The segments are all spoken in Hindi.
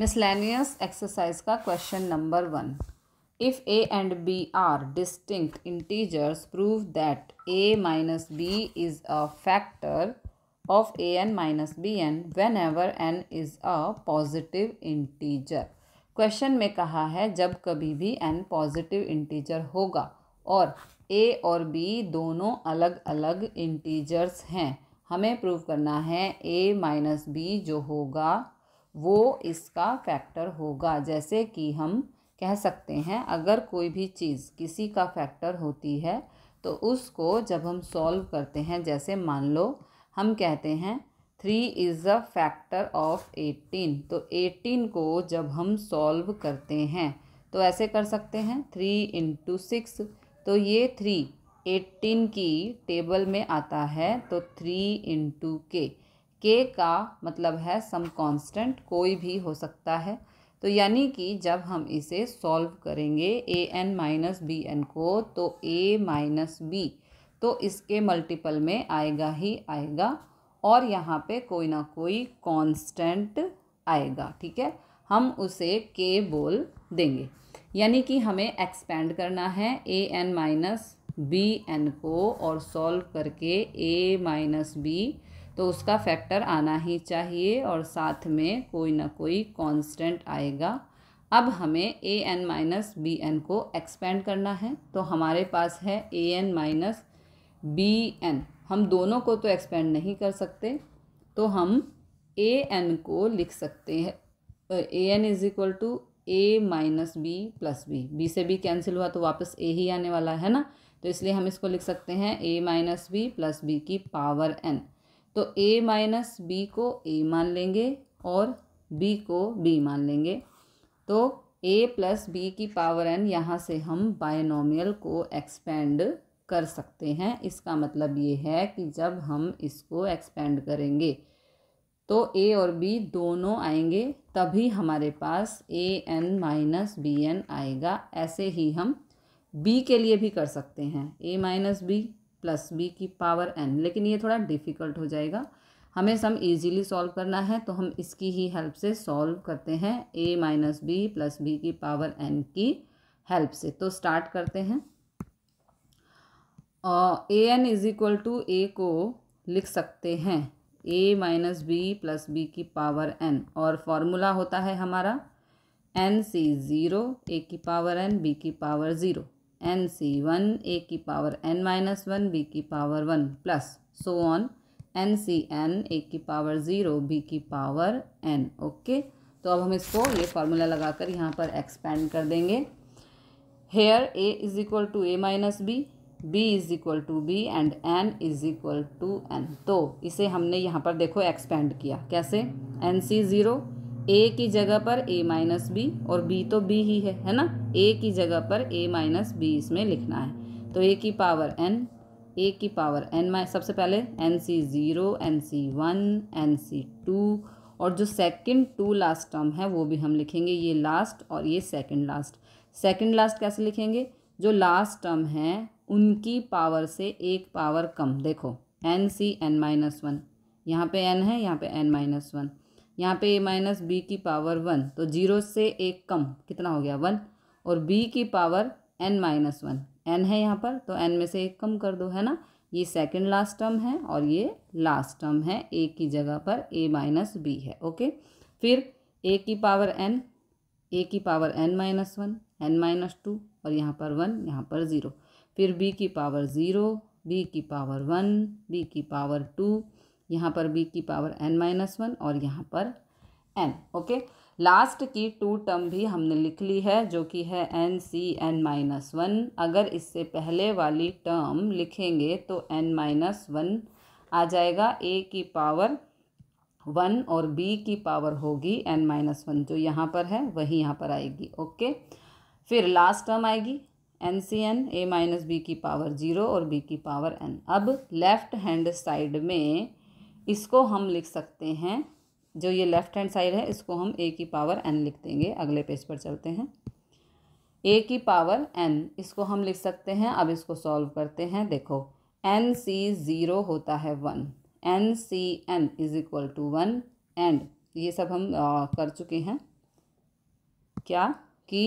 मिसलैनियस एक्सरसाइज का question number one if A and B are distinct integers prove that A minus B is a factor of A N minus B N whenever N is a positive integer question में कहा है जब कभी भी एन पॉजिटिव इंटीजर होगा और ए और बी दोनों अलग अलग इंटीजर्स हैं हमें प्रूव करना है ए माइनस बी जो होगा वो इसका फैक्टर होगा जैसे कि हम कह सकते हैं अगर कोई भी चीज़ किसी का फैक्टर होती है तो उसको जब हम सॉल्व करते हैं जैसे मान लो हम कहते हैं three is a factor of eighteen तो एटीन को जब हम सॉल्व करते हैं तो ऐसे कर सकते हैं थ्री इंटू सिक्स तो ये थ्री एटीन की टेबल में आता है तो थ्री इंटू के के का मतलब है सम कांस्टेंट कोई भी हो सकता है तो यानी कि जब हम इसे सॉल्व करेंगे A N minus B N को तो ए माइनस बी तो इसके मल्टीपल में आएगा ही आएगा और यहाँ पे कोई ना कोई कांस्टेंट आएगा ठीक है हम उसे के बोल देंगे यानी कि हमें एक्सपेंड करना है A N minus B N को और सॉल्व करके ए माइनस बी तो उसका फैक्टर आना ही चाहिए और साथ में कोई ना कोई कांस्टेंट आएगा अब हमें A N minus B N को एक्सपेंड करना है तो हमारे पास है A N minus B N हम दोनों को तो एक्सपेंड नहीं कर सकते तो हम ए एन को लिख सकते हैं A N is equal to A minus B plus B B से बी कैंसिल हुआ तो वापस ए ही आने वाला है ना तो इसलिए हम इसको लिख सकते हैं A minus B plus B की पावर एन तो a माइनस बी को a मान लेंगे और b को b मान लेंगे तो a प्लस बी की पावर n यहाँ से हम बायनोमियल को एक्सपेंड कर सकते हैं इसका मतलब ये है कि जब हम इसको एक्सपेंड करेंगे तो a और b दोनों आएंगे तभी हमारे पास A N minus B N आएगा ऐसे ही हम b के लिए भी कर सकते हैं a minus B plus B की पावर एन लेकिन ये थोड़ा डिफ़िकल्ट हो जाएगा हमें सम इजीली सॉल्व करना है तो हम इसकी ही हेल्प से सॉल्व करते हैं A minus B plus B की पावर एन की हेल्प से तो स्टार्ट करते हैं A N is equal to A को लिख सकते हैं A minus B plus B की पावर एन और फॉर्मूला होता है हमारा एन सी ज़ीरो ए की पावर एन बी की power zero N C one A की power N minus one B की power one plus so on N C N A की पावर ज़ीरो बी की पावर एन ओके तो अब हम इसको ये फार्मूला लगाकर यहाँ पर एक्सपेंड कर देंगे here A is equal to A minus B B is equal to B and N is equal to N तो इसे हमने यहाँ पर देखो एक्सपेंड किया कैसे एन सी ज़ीरो ए की जगह पर ए माइनस बी और बी तो बी ही है है ना ए की जगह पर ए माइनस बी इसमें लिखना है तो ए की पावर एन ए की पावर एन माइ सबसे पहले N C zero N C one N C two और जो सेकंड टू लास्ट टर्म है वो भी हम लिखेंगे ये लास्ट और ये सेकंड लास्ट सेकंड लास्ट कैसे लिखेंगे जो लास्ट टर्म है उनकी पावर से एक पावर कम देखो N C N minus one यहाँ पर एन है यहाँ पर एन माइनस वन यहाँ पे ए माइनस बी की पावर वन तो जीरो से एक कम कितना हो गया वन और बी की power N minus one N है यहाँ पर तो एन में से एक कम कर दो है ना ये सेकंड लास्ट टर्म है और ये लास्ट टर्म है ए की जगह पर ए माइनस बी है ओके फिर ए की पावर एन ए की power N minus one N minus two और यहाँ पर वन यहाँ पर ज़ीरो फिर बी की पावर ज़ीरो बी की पावर वन बी की पावर टू यहाँ पर बी की पावर एन माइनस वन और यहाँ पर एन ओके लास्ट की टू टर्म भी हमने लिख ली है जो कि है N C N minus one अगर इससे पहले वाली टर्म लिखेंगे तो एन माइनस वन आ जाएगा ए की पावर वन और बी की पावर होगी एन माइनस वन जो यहाँ पर है वही यहाँ पर आएगी ओके फिर लास्ट टर्म आएगी N C N A minus B की पावर जीरो और बी की पावर एन अब लेफ्ट हैंड साइड में इसको हम लिख सकते हैं जो ये लेफ़्ट हैंड साइड है इसको हम ए की पावर एन लिख देंगे अगले पेज पर चलते हैं ए की पावर एन इसको हम लिख सकते हैं अब इसको सॉल्व करते हैं देखो एन सी ज़ीरो होता है one N C N is equal to one and ये सब हम आ, कर चुके हैं क्या कि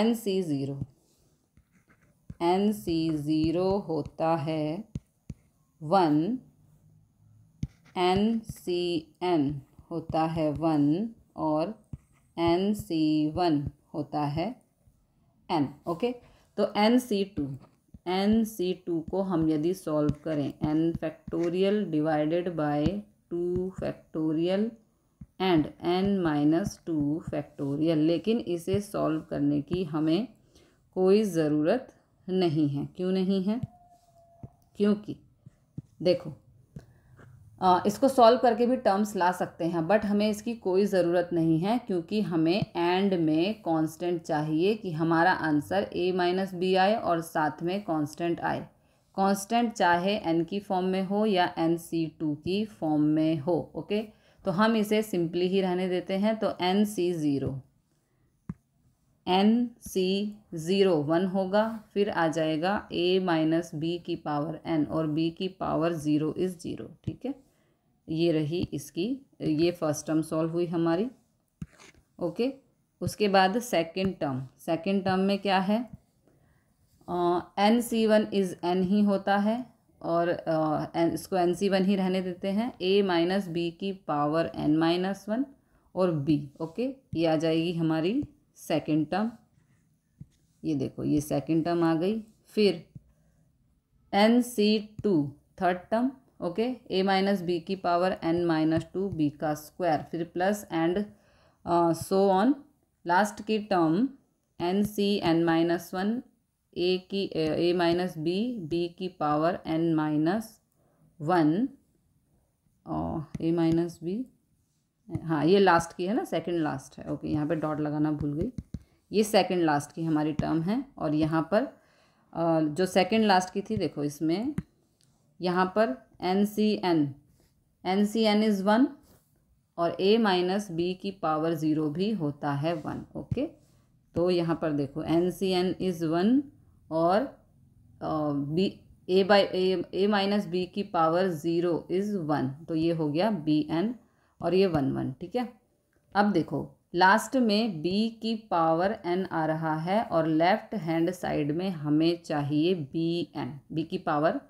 N C zero N C zero होता है वन एन सी एन होता है वन और एन सी वन होता है एन ओके तो N C two N C two को हम यदि सॉल्व करें N factorial divided by two factorial and N minus two factorial लेकिन इसे सॉल्व करने की हमें कोई ज़रूरत नहीं है क्यों नहीं है क्योंकि देखो इसको सॉल्व करके भी टर्म्स ला सकते हैं बट हमें इसकी कोई ज़रूरत नहीं है क्योंकि हमें एंड में कांस्टेंट चाहिए कि हमारा आंसर ए माइनस बी आए और साथ में कांस्टेंट आए कांस्टेंट चाहे एन की फॉर्म में हो या एन सी टू की फॉर्म में हो ओके तो हम इसे सिंपली ही रहने देते हैं तो N C zero N C zero one होगा फिर आ जाएगा ए माइनस बी की पावर एन और बी की पावर ज़ीरो इज़ ज़ीरो ठीक है ये रही इसकी ये फर्स्ट टर्म सॉल्व हुई हमारी ओके उसके बाद सेकंड टर्म सेकंड टर्म में क्या है N C one is N ही होता है और uh, इसको एन सी वन ही रहने देते हैं ए माइनस बी की पावर एन माइनस वन और बी ओके ये आ जाएगी हमारी सेकंड टर्म ये देखो ये सेकंड टर्म आ गई फिर N C two third term okay A minus B की power N minus two B का स्क्वायर फिर plus and so on last की term N C N minus one A की ए माइनस बी बी की power N minus one A minus B हाँ ये लास्ट की है ना सेकंड लास्ट है ओके यहाँ पे डॉट लगाना भूल गई ये सेकंड लास्ट की हमारी टर्म है और यहाँ पर uh, जो सेकंड लास्ट की थी देखो इसमें यहाँ पर N C N N C N is one और ए माइनस बी की पावर ज़ीरो भी होता है वन ओके तो यहाँ पर देखो N C N is one और B A by A minus B की पावर ज़ीरो इज़ वन तो ये हो गया बी एन और ये वन वन ठीक है अब देखो लास्ट में b की पावर n आ रहा है और लेफ्ट हैंड साइड में हमें चाहिए बी एन बी की पावर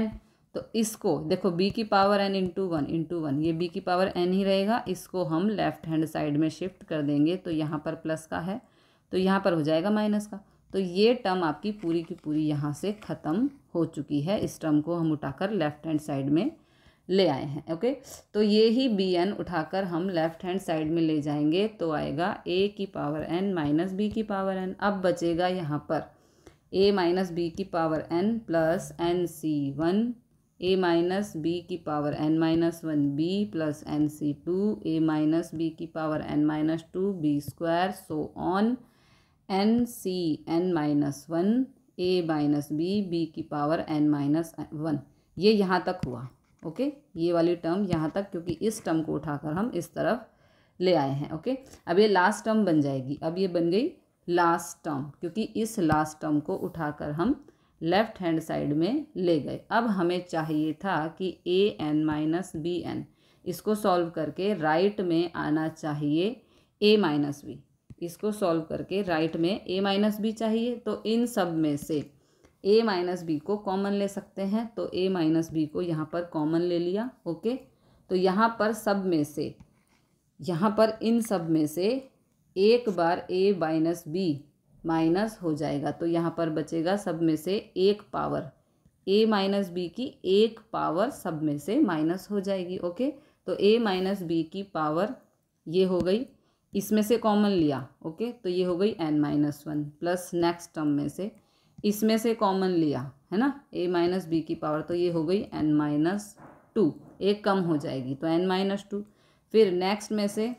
n तो इसको देखो b की power n into one into one ये b की पावर n ही रहेगा इसको हम लेफ्ट हैंड साइड में शिफ्ट कर देंगे तो यहाँ पर प्लस का है तो यहाँ पर हो जाएगा माइनस का तो ये टर्म आपकी पूरी की पूरी यहाँ से ख़त्म हो चुकी है इस टर्म को हम उठाकर लेफ्ट हैंड साइड में ले आए हैं ओके तो ये ही बी एन उठाकर हम लेफ्ट हैंड साइड में ले जाएंगे तो आएगा ए की पावर एन माइनस बी की पावर एन अब बचेगा यहाँ पर ए माइनस बी की power N plus N C one A minus B की power N minus one B plus N C two A minus B की power N minus two B square so on N C N minus one A minus B B की पावर एन माइनस वन ये यहाँ तक हुआ ओके ये वाली टर्म यहाँ तक क्योंकि इस टर्म को उठाकर हम इस तरफ ले आए हैं ओके अब ये लास्ट टर्म बन जाएगी अब ये बन गई लास्ट टर्म क्योंकि इस लास्ट टर्म को उठाकर हम लेफ़्ट हैंड साइड में ले गए अब हमें चाहिए था कि A N minus B N इसको सॉल्व करके राइट में आना चाहिए ए माइनस बी इसको सॉल्व करके राइट में ए माइनस बी चाहिए तो इन सब में से ए माइनस बी को कॉमन ले सकते हैं तो ए माइनस बी को यहाँ पर कॉमन ले लिया ओके तो यहाँ पर सब में से यहाँ पर इन सब में से एक बार ए माइनस बी माइनस हो जाएगा तो यहाँ पर बचेगा सब में से एक पावर ए माइनस बी की एक पावर सब में से माइनस हो जाएगी ओके तो ए माइनस बी की पावर ये हो गई इसमें से कॉमन लिया ओके तो ये हो गई N minus one plus next term में से इसमें से कॉमन लिया है ना ए माइनस बी की पावर तो ये हो गई एन माइनस टू एक कम हो जाएगी तो एन माइनस टू फिर नेक्स्ट में से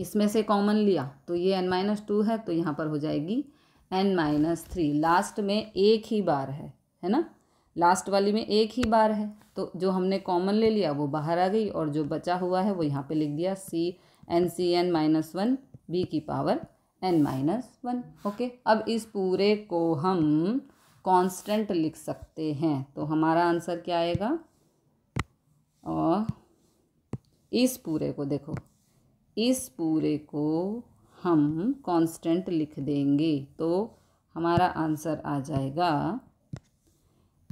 इसमें से कॉमन लिया तो ये एन माइनस टू है तो यहाँ पर हो जाएगी एन माइनस थ्री लास्ट में एक ही बार है है ना लास्ट वाली में एक ही बार है तो जो हमने कॉमन ले लिया वो बाहर आ गई और जो बचा हुआ है वो यहाँ पे लिख दिया C N C N minus one B की power N minus one okay अब इस पूरे को हम कांस्टेंट लिख सकते हैं तो हमारा आंसर क्या आएगा और इस पूरे को देखो इस पूरे को हम कांस्टेंट लिख देंगे तो हमारा आंसर आ जाएगा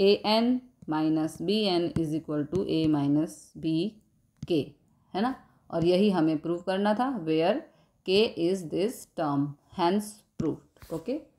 A N minus B N is equal to A minus B के है ना और यही हमें प्रूव करना था where K is this term hence proof okay